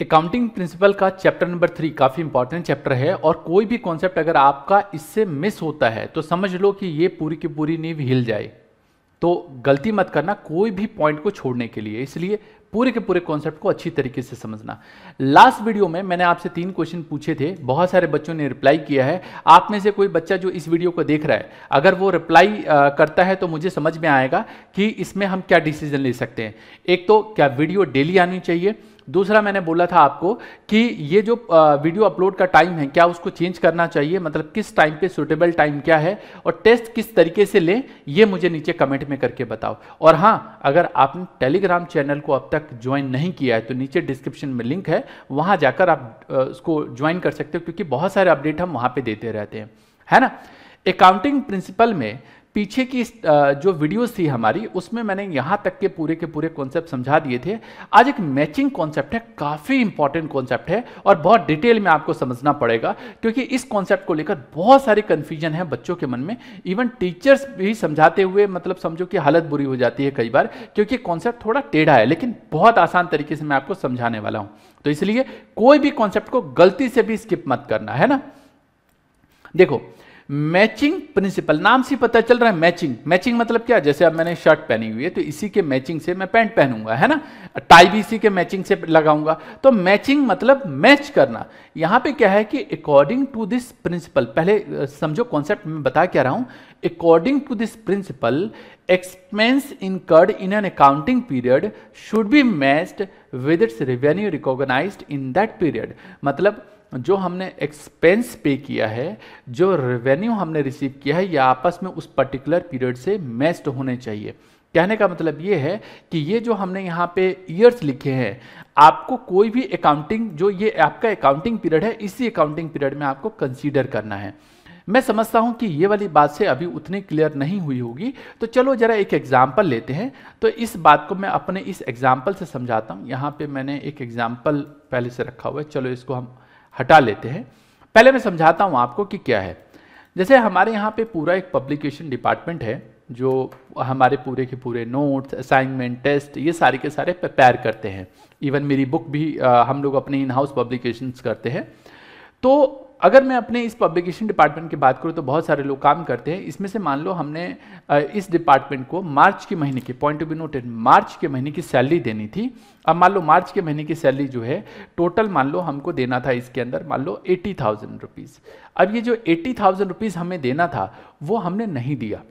Accounting principle का chapter number three काफ़ी important chapter है और कोई भी कॉन्सेप्ट अगर आपका इससे मिस होता है तो समझ लो कि ये पूरी की पूरी नींव हिल जाए तो गलती मत करना कोई भी पॉइंट को छोड़ने के लिए इसलिए पूरे के पूरे कॉन्सेप्ट को अच्छी तरीके से समझना लास्ट वीडियो में मैंने आपसे तीन क्वेश्चन पूछे थे बहुत सारे बच्चों ने रिप्लाई किया है आप में से कोई बच्चा जो इस वीडियो को देख रहा है अगर वो रिप्लाई करता है तो मुझे समझ में आएगा कि इसमें हम क्या डिसीजन ले सकते हैं एक तो क्या वीडियो डेली आनी चाहिए दूसरा मैंने बोला था आपको कि ये जो वीडियो अपलोड का टाइम है क्या उसको चेंज करना चाहिए मतलब किस टाइम पे सुटेबल टाइम क्या है और टेस्ट किस तरीके से लें ये मुझे नीचे कमेंट में करके बताओ और हाँ अगर आपने टेलीग्राम चैनल को अब तक ज्वाइन नहीं किया है तो नीचे डिस्क्रिप्शन में लिंक है वहाँ जाकर आप उसको ज्वाइन कर सकते हो क्योंकि बहुत सारे अपडेट हम वहाँ पर देते रहते हैं है ना अकाउंटिंग प्रिंसिपल में पीछे की जो वीडियोस थी हमारी उसमें मैंने यहाँ तक के पूरे के पूरे कॉन्सेप्ट समझा दिए थे आज एक मैचिंग कॉन्सेप्ट है काफ़ी इंपॉर्टेंट कॉन्सेप्ट है और बहुत डिटेल में आपको समझना पड़ेगा क्योंकि इस कॉन्सेप्ट को लेकर बहुत सारे कन्फ्यूजन है बच्चों के मन में इवन टीचर्स भी समझाते हुए मतलब समझो कि हालत बुरी हो जाती है कई बार क्योंकि कॉन्सेप्ट थोड़ा टेढ़ा है लेकिन बहुत आसान तरीके से मैं आपको समझाने वाला हूँ तो इसलिए कोई भी कॉन्सेप्ट को गलती से भी स्किप मत करना है ना देखो मैचिंग प्रिंसिपल नाम से पता चल रहा है मैचिंग मैचिंग मतलब क्या जैसे अब मैंने शर्ट पहनी हुई है तो इसी के मैचिंग से मैं पैंट पहनूंगा है ना टाई भी इसी के मैचिंग से लगाऊंगा तो मैचिंग मतलब मैच करना यहां पे क्या है कि अकॉर्डिंग टू दिस प्रिंसिपल पहले समझो कॉन्सेप्ट में बता क्या रहा हूं according to this principle in incurred in an accounting period should be matched with its revenue recognised in that period मतलब जो हमने एक्सपेंस पे किया है जो रेवेन्यू हमने रिसीव किया है ये आपस में उस पर्टिकुलर पीरियड से मैस्ड होने चाहिए कहने का मतलब ये है कि ये जो हमने यहाँ पे ईयर्स लिखे हैं आपको कोई भी अकाउंटिंग जो ये आपका अकाउंटिंग पीरियड है इसी अकाउंटिंग पीरियड में आपको कंसीडर करना है मैं समझता हूँ कि ये वाली बात से अभी उतनी क्लियर नहीं हुई होगी तो चलो ज़रा एक एग्जाम्पल लेते हैं तो इस बात को मैं अपने इस एग्जाम्पल से समझाता हूँ यहाँ पे मैंने एक एग्जाम्पल पहले से रखा हुआ है चलो इसको हम हटा लेते हैं पहले मैं समझाता हूँ आपको कि क्या है जैसे हमारे यहाँ पे पूरा एक पब्लिकेशन डिपार्टमेंट है जो हमारे पूरे के पूरे नोट्स असाइनमेंट टेस्ट ये सारे के सारे प्रिपेयर करते हैं इवन मेरी बुक भी आ, हम लोग अपने इन हाउस पब्लिकेशंस करते हैं तो अगर मैं अपने इस पब्लिकेशन डिपार्टमेंट की बात करूँ तो बहुत सारे लोग काम करते हैं इसमें से मान लो हमने इस डिपार्टमेंट को मार्च के महीने की पॉइंट टू बी नोटेड मार्च के महीने की सैलरी देनी थी अब मान लो मार्च के महीने की सैलरी जो है टोटल मान लो हमको देना था इसके अंदर मान लो एटी थाउजेंड रुपीज़ अब ये जो एटी थाउजेंड रुपीज़ हमें देना था वो हमने नहीं दिया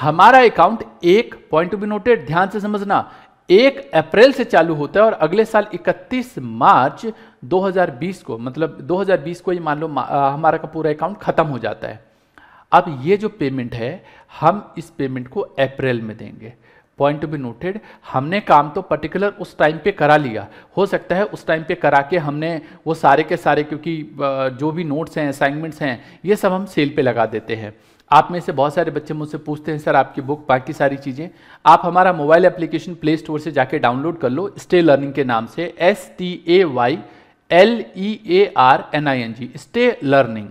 हमारा अकाउंट एक पॉइंट टू बी नोटेड ध्यान से समझना एक अप्रैल से चालू होता है और अगले साल इकतीस मार्च 2020 को मतलब 2020 को ये मान लो हमारा का पूरा अकाउंट ख़त्म हो जाता है अब ये जो पेमेंट है हम इस पेमेंट को अप्रैल में देंगे पॉइंट टू बी नोटेड हमने काम तो पर्टिकुलर उस टाइम पे करा लिया हो सकता है उस टाइम पे करा के हमने वो सारे के सारे क्योंकि जो भी नोट्स हैं असाइनमेंट्स हैं ये सब हम सेल पे लगा देते हैं आप में से बहुत सारे बच्चे मुझसे पूछते हैं सर आपकी बुक बाकी सारी चीज़ें आप हमारा मोबाइल एप्लीकेशन प्ले स्टोर से जाके डाउनलोड कर लो स्टे लर्निंग के नाम से S T A Y L E A R N I N G. Stay learning.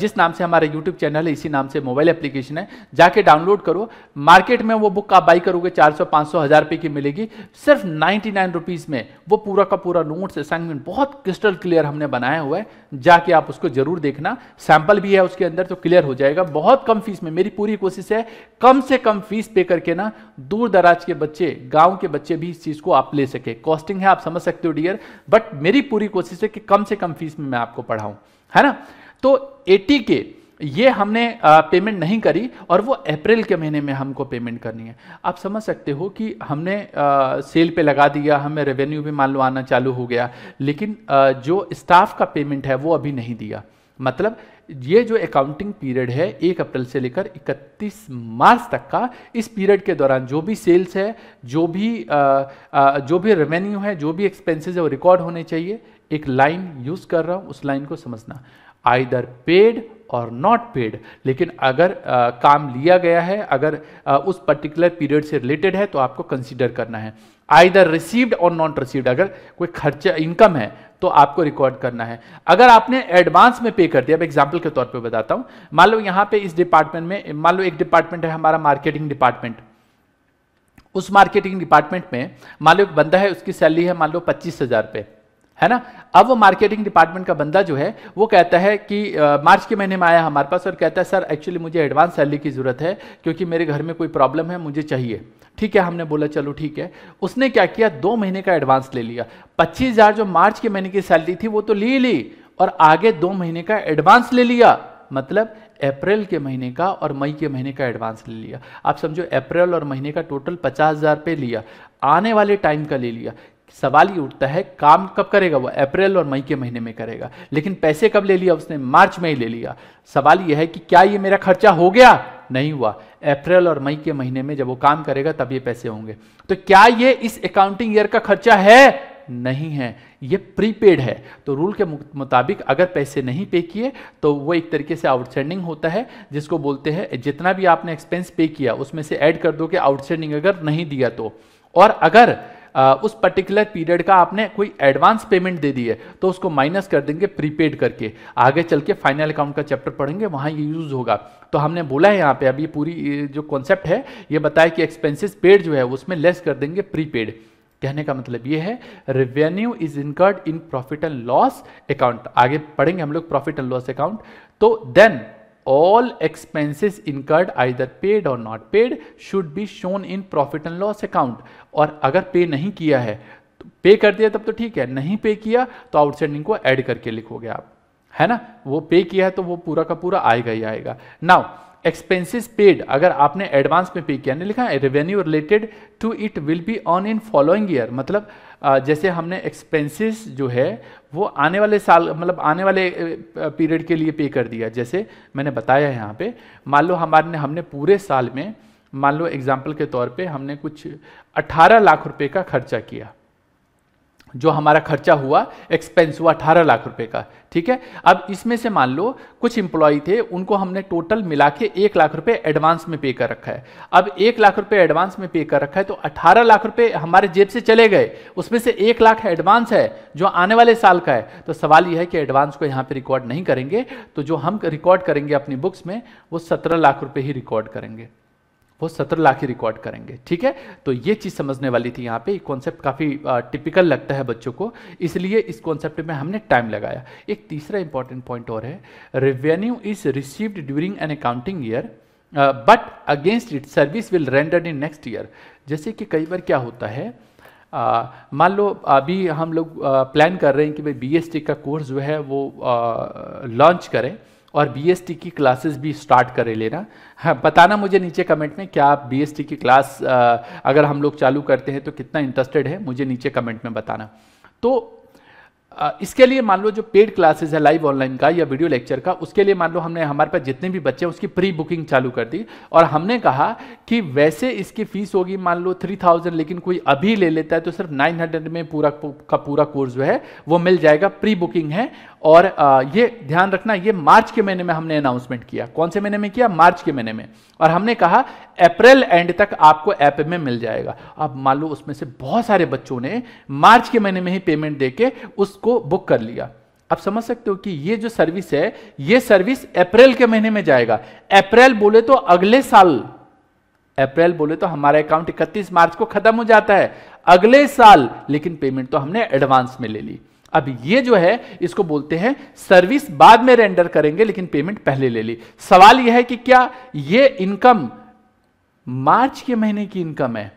जिस नाम से हमारा यूट्यूब चैनल है इसी नाम से मोबाइल एप्लीकेशन है जाके डाउनलोड करो मार्केट में वो बुक आप बाई करोगे 400 500 हज़ार रुपये की मिलेगी सिर्फ 99 रुपीज में वो पूरा का पूरा नोट्स असाइनमेंट बहुत क्रिस्टल क्लियर हमने बनाया हुआ है जाके आप उसको जरूर देखना सैंपल भी है उसके अंदर तो क्लियर हो जाएगा बहुत कम फीस में मेरी पूरी कोशिश है कम से कम फीस पे करके ना दूर दराज के बच्चे गाँव के बच्चे भी इस चीज़ को आप ले सके कॉस्टिंग है आप समझ सकते हो डियर बट मेरी पूरी कोशिश है कि कम से कम फीस में मैं आपको पढ़ाऊँ है ना तो एटी के ये हमने पेमेंट नहीं करी और वो अप्रैल के महीने में हमको पेमेंट करनी है आप समझ सकते हो कि हमने सेल पे लगा दिया हमें रेवेन्यू भी मान लो आना चालू हो गया लेकिन जो स्टाफ का पेमेंट है वो अभी नहीं दिया मतलब ये जो अकाउंटिंग पीरियड है एक अप्रैल से लेकर 31 मार्च तक का इस पीरियड के दौरान जो भी सेल्स है जो भी आ, आ, जो भी रेवेन्यू है जो भी एक्सपेंसेस है वो रिकॉर्ड होने चाहिए एक लाइन यूज कर रहा हूं उस लाइन को समझना either paid or not paid लेकिन अगर आ, काम लिया गया है अगर आ, उस पर्टिकुलर पीरियड से रिलेटेड है तो आपको कंसिडर करना है either received or not received अगर कोई खर्चा इनकम है तो आपको रिकॉर्ड करना है अगर आपने एडवांस में पे कर दिया अब एग्जाम्पल के तौर पे बताता हूँ मान लो यहाँ पे इस डिपार्टमेंट में मान लो एक डिपार्टमेंट है हमारा मार्केटिंग डिपार्टमेंट उस मार्केटिंग डिपार्टमेंट में मान लो एक बंदा है उसकी सैलरी है मान लो पच्चीस हज़ार रुपये है ना अब वो मार्केटिंग डिपार्टमेंट का बंदा जो है वो कहता है कि आ, मार्च के महीने में आया हमारे पास और कहता है सर एक्चुअली मुझे एडवांस सैलरी की ज़रूरत है क्योंकि मेरे घर में कोई प्रॉब्लम है मुझे चाहिए ठीक है हमने बोला चलो ठीक है उसने क्या किया दो महीने का एडवांस ले लिया पच्चीस हज़ार जो मार्च के महीने की सैलरी थी वो तो ली ली और आगे दो महीने का एडवांस ले लिया मतलब अप्रैल के महीने का और मई के महीने का एडवांस ले लिया आप समझो अप्रैल और महीने का टोटल पचास हज़ार पे लिया आने वाले टाइम का ले लिया सवाल ये उठता है काम कब करेगा वो अप्रैल और मई के महीने में करेगा लेकिन पैसे कब ले लिया उसने मार्च में ही ले लिया सवाल ये है कि क्या ये मेरा खर्चा हो गया नहीं हुआ अप्रैल और मई के महीने में जब वो काम करेगा तब ये पैसे होंगे तो क्या ये इस अकाउंटिंग ईयर का खर्चा है नहीं है ये प्रीपेड है तो रूल के मुताबिक अगर पैसे नहीं पे किए तो वो एक तरीके से आउटस्टैंडिंग होता है जिसको बोलते हैं जितना भी आपने एक्सपेंस पे किया उसमें से ऐड कर दो कि आउटस्टैंडिंग अगर नहीं दिया तो और अगर उस पर्टिकुलर पीरियड का आपने कोई एडवांस पेमेंट दे दी है तो उसको माइनस कर देंगे प्रीपेड करके आगे चल के फाइनल अकाउंट का चैप्टर पढ़ेंगे वहाँ ये यूज़ होगा तो हमने बोला है यहाँ पे अभी पूरी जो कॉन्सेप्ट है ये बताया कि एक्सपेंसिस पेड जो है उसमें लेस कर देंगे प्रीपेड कहने का मतलब ये है revenue is incurred in profit and loss account आगे पढ़ेंगे हम लोग प्रॉफिट एंड लॉस अकाउंट तो then all expenses incurred either paid or not paid should be shown in profit and loss account और अगर पे नहीं किया है तो पे कर दिया तब तो ठीक है नहीं पे किया तो आउटस्टैंडिंग को एड करके लिखोगे आप है ना वो पे किया है तो वो पूरा का पूरा आएगा ही आएगा नाउ एक्सपेंसिस पेड अगर आपने एडवांस में पे किया नहीं लिखा है revenue related to it will be on in following year मतलब जैसे हमने एक्सपेंसिस जो है वो आने वाले साल मतलब आने वाले पीरियड के लिए पे कर दिया जैसे मैंने बताया है यहाँ पे मान लो हमारे ने हमने पूरे साल में मान लो एग्जाम्पल के तौर पे हमने कुछ 18 लाख रुपए का खर्चा किया जो हमारा खर्चा हुआ एक्सपेंस हुआ अठारह लाख रुपए का ठीक है अब इसमें से मान लो कुछ इंप्लॉय थे उनको हमने टोटल मिला के एक लाख रुपए एडवांस में पे कर रखा है अब एक लाख रुपए एडवांस में पे कर रखा है तो अठारह लाख रुपए हमारे जेब से चले गए उसमें से एक लाख एडवांस है जो आने वाले साल का है तो सवाल यह है कि एडवांस को यहाँ पर रिकॉर्ड नहीं करेंगे तो जो हम रिकॉर्ड करेंगे अपनी बुक्स में वो सत्रह लाख रुपये ही रिकॉर्ड करेंगे वो सत्रह लाख ही रिकॉर्ड करेंगे ठीक है तो ये चीज़ समझने वाली थी यहाँ पे कॉन्सेप्ट काफ़ी टिपिकल लगता है बच्चों को इसलिए इस कॉन्सेप्ट में हमने टाइम लगाया एक तीसरा इंपॉर्टेंट पॉइंट और है revenue is received during an accounting year but against it service will rendered in next year जैसे कि कई बार क्या होता है मान लो अभी हम लोग प्लान कर रहे हैं कि भाई बी का कोर्स जो है वो लॉन्च करें और बीएसटी की क्लासेस भी स्टार्ट करे लेना हाँ, बताना मुझे नीचे कमेंट में क्या आप बीएसटी की क्लास अगर हम लोग चालू करते हैं तो कितना इंटरेस्टेड है मुझे नीचे कमेंट में बताना तो इसके लिए मान लो जो पेड क्लासेस है लाइव ऑनलाइन का या वीडियो लेक्चर का उसके लिए मान लो हमने हमारे पास जितने भी बच्चे हैं उसकी प्री बुकिंग चालू कर दी और हमने कहा कि वैसे इसकी फीस होगी मान लो थ्री थाउजेंड लेकिन कोई अभी ले लेता है तो सिर्फ नाइन हंड्रेड में पूरा का पूरा कोर्स जो है वो मिल जाएगा प्री बुकिंग है और ये ध्यान रखना ये मार्च के महीने में हमने अनाउंसमेंट किया कौन से महीने में किया मार्च के महीने में और हमने कहा अप्रैल एंड तक आपको ऐप में मिल जाएगा अब मान लो उसमें से बहुत सारे बच्चों ने मार्च के महीने में ही पेमेंट दे उसको बुक कर लिया आप समझ सकते हो कि ये जो सर्विस है ये सर्विस अप्रैल के महीने में जाएगा अप्रैल बोले तो अगले साल अप्रैल बोले तो हमारा अकाउंट 31 मार्च को खत्म हो जाता है अगले साल लेकिन पेमेंट तो हमने एडवांस में ले ली अब ये जो है इसको बोलते हैं सर्विस बाद में रेंडर करेंगे लेकिन पेमेंट पहले ले ली सवाल यह है कि क्या ये इनकम मार्च के महीने की इनकम है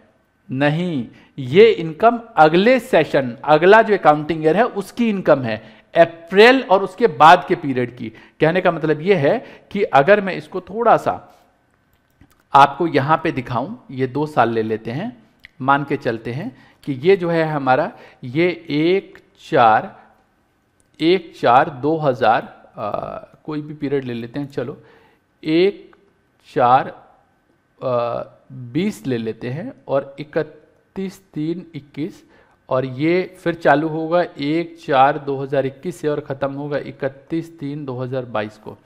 नहीं ये इनकम अगले सेशन अगला जो अकाउंटिंग ईयर है उसकी इनकम है अप्रैल और उसके बाद के पीरियड की कहने का मतलब यह है कि अगर मैं इसको थोड़ा सा आपको यहां पे दिखाऊं ये दो साल ले लेते हैं मान के चलते हैं कि ये जो है हमारा ये एक चार एक चार दो हज़ार कोई भी पीरियड ले लेते हैं चलो एक चार बीस ले लेते हैं और इकतीस तीन इक्कीस और ये फिर चालू होगा एक चार दो हज़ार इक्कीस से और ख़त्म होगा इकतीस तीन दो हज़ार बाईस को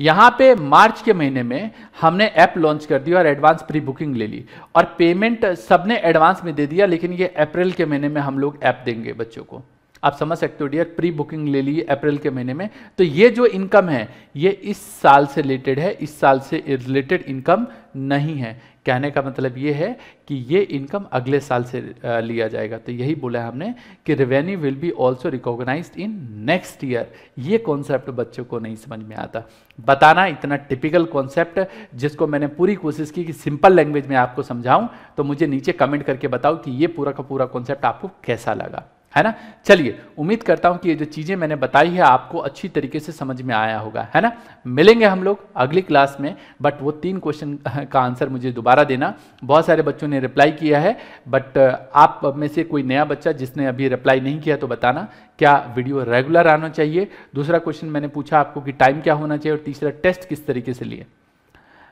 यहाँ पे मार्च के महीने में हमने ऐप लॉन्च कर दिया और एडवांस प्री बुकिंग ले ली और पेमेंट सबने एडवांस में दे दिया लेकिन ये अप्रैल के महीने में हम लोग ऐप देंगे बच्चों को आप समझ सकते हो डियर प्री बुकिंग ले ली अप्रैल के महीने में तो ये जो इनकम है ये इस साल से रिलेटेड है इस साल से रिलेटेड इनकम नहीं है कहने का मतलब ये है कि ये इनकम अगले साल से लिया जाएगा तो यही बोला है हमने कि revenue will be also recognise in next year ये कॉन्सेप्ट बच्चों को नहीं समझ में आता बताना इतना टिपिकल कॉन्सेप्ट जिसको मैंने पूरी कोशिश की कि सिंपल लैंग्वेज में आपको समझाऊं तो मुझे नीचे कमेंट करके बताओ कि ये पूरा का पूरा कॉन्सेप्ट आपको कैसा लगा है ना चलिए उम्मीद करता हूं कि ये जो चीज़ें मैंने बताई है आपको अच्छी तरीके से समझ में आया होगा है ना मिलेंगे हम लोग अगली क्लास में बट वो तीन क्वेश्चन का आंसर मुझे दोबारा देना बहुत सारे बच्चों ने रिप्लाई किया है बट uh, आप में से कोई नया बच्चा जिसने अभी रिप्लाई नहीं किया तो बताना क्या वीडियो रेगुलर आना चाहिए दूसरा क्वेश्चन मैंने पूछा आपको कि टाइम क्या होना चाहिए और तीसरा टेस्ट किस तरीके से लिए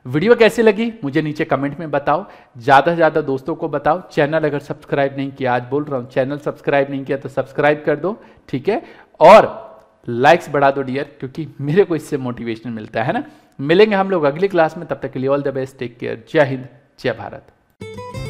वीडियो कैसी लगी मुझे नीचे कमेंट में बताओ ज़्यादा से ज़्यादा दोस्तों को बताओ चैनल अगर सब्सक्राइब नहीं किया आज बोल रहा हूँ चैनल सब्सक्राइब नहीं किया तो सब्सक्राइब कर दो ठीक है और लाइक्स बढ़ा दो डियर क्योंकि मेरे को इससे मोटिवेशन मिलता है ना मिलेंगे हम लोग अगली क्लास में तब तक के लिए all the best take care जय हिंद जय भारत